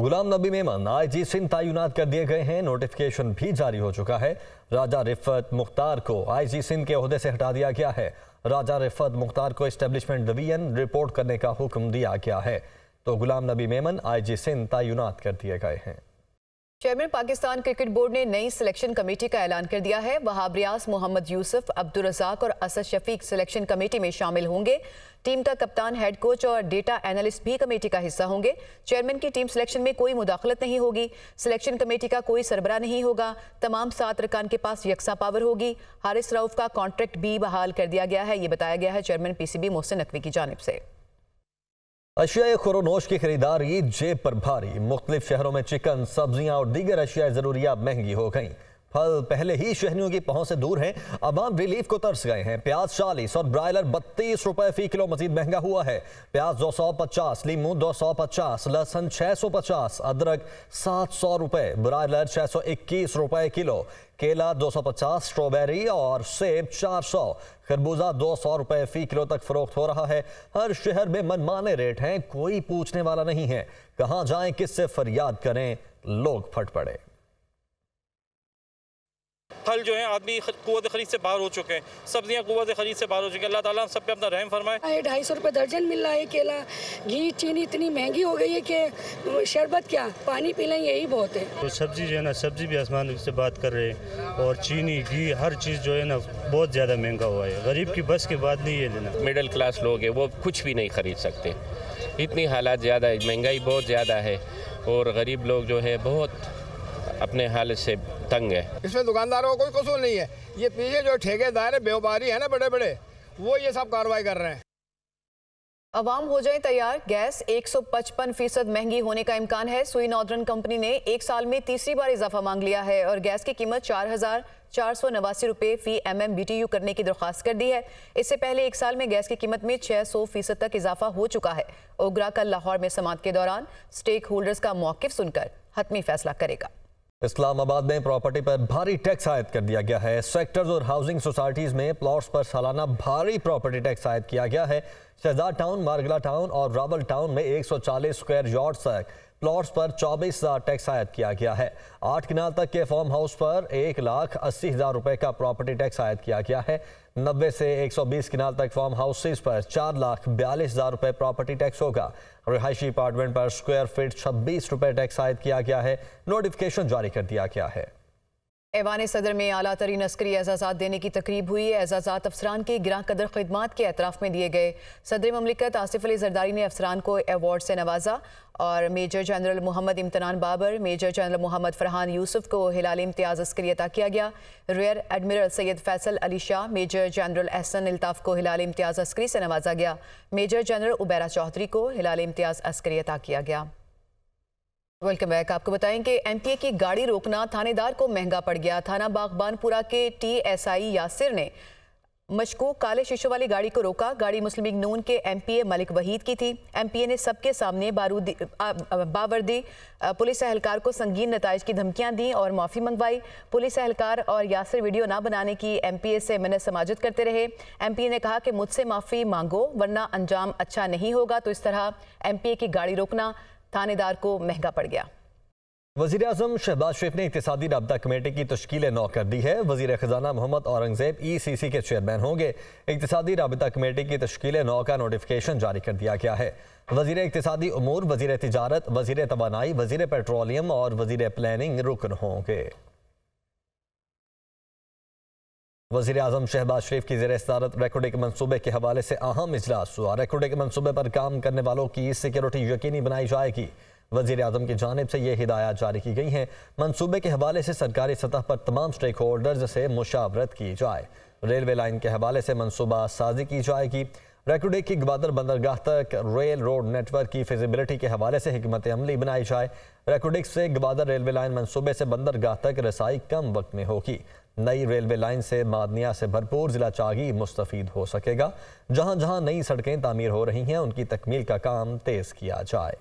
गुलाम नबी मेमन आईजी सिंह तैनात कर दिए गए हैं नोटिफिकेशन भी जारी हो चुका है राजा रिफत मुख्तार को आईजी सिंह के अहदे से हटा दिया गया है राजा रिफत मुख्तार को इस्टेब्लिशमेंट डिवीजन रिपोर्ट करने का हुक्म दिया गया है तो गुलाम नबी मेमन आईजी सिंह तैनात कर दिए गए हैं चेयरमैन पाकिस्तान क्रिकेट बोर्ड ने नई सिलेक्शन कमेटी का ऐलान कर दिया है वहाब रियाज मोहम्मद यूसुफ अब्दुल रजाक और असद शफीक सिलेक्शन कमेटी में शामिल होंगे टीम का कप्तान हेड कोच और डेटा एनालिस्ट भी कमेटी का हिस्सा होंगे चेयरमैन की टीम सिलेक्शन में कोई मुदाखलत नहीं होगी सिलेक्शन कमेटी का कोई सरबरा नहीं होगा तमाम सात रकान के पास यकसा पावर होगी हारिस राउफ का कॉन्ट्रैक्ट भी बहाल कर दिया गया है ये बताया गया है चेयरमैन पीसीबी मोहसिन नकवी की जानब से अशियाए खुरोनोश की खरीदारी जेब पर भारी मुख्तलिफ शहरों में चिकन सब्जियां और दीगर अशियाए ज़रूरिया महंगी हो गईं फल पहले ही शहरियों की पहुंच से दूर हैं अब हम रिलीफ को तरस गए हैं प्याज चालीस और ब्रायलर बत्तीस रुपए फी किलो मजीद महंगा हुआ है प्याज दो सौ पचास लीमू दो सौ पचास लहसन छह सौ पचास अदरक सात सौ रुपए ब्रायलर छह सौ इक्कीस रुपए किलो केला दो सौ पचास स्ट्रॉबेरी और सेब चार सौ खरबूजा दो सौ रुपए फी किलो तक फरोख्त हो रहा है हर शहर में मनमाने रेट हैं कोई पूछने वाला नहीं है कहाँ जाए किससे फरियाद करें लोग फट पड़े फल जो है आदमी कुत खरीद से बाहर हो चुके हैं सब्जियाँ कुत खरीद से बाहर हो चुके हैं अल्लाह ताला सब पे अपना रहम फरमाए ढाई सौ रुपये दर्जन मिल रहा है केला घी चीनी इतनी महंगी हो गई है कि शरबत क्या पानी पी लें यही बहुत है तो सब्जी जो है ना सब्जी भी आसमान से बात कर रहे हैं और चीनी घी हर चीज़ जो है ना बहुत ज़्यादा महंगा हुआ है गरीब की बस की बात नहीं है लेना मिडिल क्लास लोग हैं वो कुछ भी नहीं खरीद सकते इतनी हालात ज़्यादा है महंगाई बहुत ज़्यादा है और गरीब लोग जो है बहुत अपने हाल से तंग है इसमें दुकानदारों का कोई कसूर नहीं है ये पीछे जो ठेकेदार है व्यापारी है ना बड़े बड़े वो ये सब कार्रवाई कर रहे हैं अवाम हो जाए तैयार गैस 155 फीसद महंगी होने का इम्कान है सुई नॉर्दर्न कंपनी ने एक साल में तीसरी बार इजाफा मांग लिया है और गैस की कीमत चार हजार चार सौ नवासी रुपये फी M M B T U करने की दरख्वास्त कर दी है इससे पहले एक साल में गैस की कीमत में छः सौ फीसद तक इजाफा हो चुका है ओग्रा कल लाहौर में समात के दौरान स्टेक होल्डर्स का मौकफ सुनकर हतमी फैसला करेगा इस्लामाबाद में प्रॉपर्टी पर भारी टैक्स आयद कर दिया गया है सेक्टर्स और हाउसिंग सोसाइटीज़ में प्लॉट्स पर सालाना भारी प्रॉपर्टी टैक्स आयद किया गया है शहजाद टाउन मारगला टाउन और रावल टाउन में 140 स्क्वायर यार्ड तक प्लॉट्स पर चौबीस हज़ार टैक्स आयद किया गया है आठ किनाल तक के फॉर्म हाउस पर एक लाख अस्सी हज़ार रुपये का प्रॉपर्टी टैक्स आयद किया गया है नब्बे से 120 किनाल तक फार्म हाउसेस पर चार लाख बयालीस हज़ार रुपये प्रॉपर्टी टैक्स होगा रिहायशी अपार्टमेंट पर स्क्वायर फीट छब्बीस रुपये टैक्स आयद किया गया है नोटिफिकेशन जारी कर दिया गया है ऐवान सदर में अला तरीन अस्करी एजाजा देने की तकरीब हुई एजाजा अफसरान की ग्रह कदर खदमात के एतराफ़ में दिए गए सदर ममलिकत आसिफ अली जरदारी ने अफसरान को एवॉर्ड से नवाजा और major general Mohammad Imtinan Babar major general Mohammad Farhan Yusuf को हिलाल इम्तियाज़ अस्करी अता किया गया rear admiral Syed Faisal Ali Shah major general Ahsan Altaf को हिलाल इम्तियाज़ अस्करी से नवाजा गया मेजर जनरल उबैरा चौधरी को हिलाल इम्तियाज़ अस्करी अता किया गया वेलकम बैक आपको बताएं कि एमपीए की गाड़ी रोकना थानेदार को महंगा पड़ गया थाना बागबानपुरा के टीएसआई यासिर ने मशकूक काले शीशों वाली गाड़ी को रोका गाड़ी मुस्लिम लीग नून के एमपीए मलिक वहीद की थी एमपीए ने सबके सामने बारूदी बावर्दी पुलिस अहलकार को संगीन नतज की धमकियां दी और माफ़ी मंगवाई पुलिस अहलकार और यासिर वीडियो ना बनाने की एमपीए से मैंने समाजत करते रहे एमपीए ने कहा कि मुझसे माफ़ी मांगो वरना अंजाम अच्छा नहीं होगा तो इस तरह एम की गाड़ी रोकना थानेदार को महंगा पड़ गया वजी अजम शहबाज शरीफ ने इकतदी रबा कमेटी की तश्कील नौ कर दी है वजीर खजाना मोहम्मद औरंगजेब ई सी सी के चेयरमैन होंगे इकतदी रबता कमेटी की तश्ील नौ का नोटिफिकेशन जारी कर दिया गया है वजीर इकतदी अमूर वजीर तजारत वजीर तोानाई वजीर पेट्रोलियम और वजीर प्लानिंग रुकन होंगे वजीर अजम शहबाज शरीफ की जेर सदारत के मनसूबे के हवाले से अहम इजलास हुआ रेकोडे के मनसूबे पर काम करने वालों की सिक्योरिटी यकीनी बनाई जाएगी वजीर अजम की जानब से ये हिदायत जारी की गई हैं मनसूबे के हवाले से सरकारी सतह पर तमाम स्टेक होल्डर्स से मुशावरत की जाए रेलवे लाइन के हवाले से मनसूबा साजी की जाएगी रेकुडे की ग्वादर बंदरगाह तक रेल रोड नेटवर्क की फिजिबिलिटी के हवाले से हमत अमली बनाई जाए रेकुडिक से गवादर रेलवे लाइन मनसूबे से बंदरगाह तक रसाई कम वक्त में होगी नई रेलवे लाइन से मादनिया से भरपूर ज़िला चागी मुस्तफ़ हो सकेगा जहाँ जहाँ नई सड़कें तामीर हो रही हैं उनकी तकमील का काम तेज़ किया जाए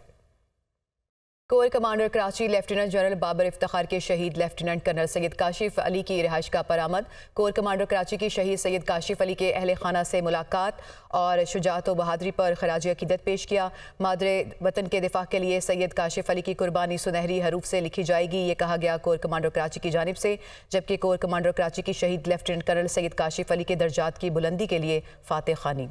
core commander Karachi lieutenant general Babar Iftar के शहीद लेफ्टिनेंट कर्नल सैयद काशिफ अली की रिहाइश का बरामद कोर कमांडर कराची की शहीद सैयद काशिफ अली के अहल खाना से मुलाकात और शुजात व बहादरी पर खराज अकीदत पेश किया मादरे वतन के दिफा के लिए सैयद काशिफ अली की कुर्बानी सुनहरी हरूफ से लिखी जाएगी ये कहा गया कोर कमांडर कराची की जानब से जबकि कोर कमांडर कराची की शहीद लेफ्टिनेंट कर्नल सैयद काशिफ अली के दर्जात की बुलंदी के लिए फातह खानी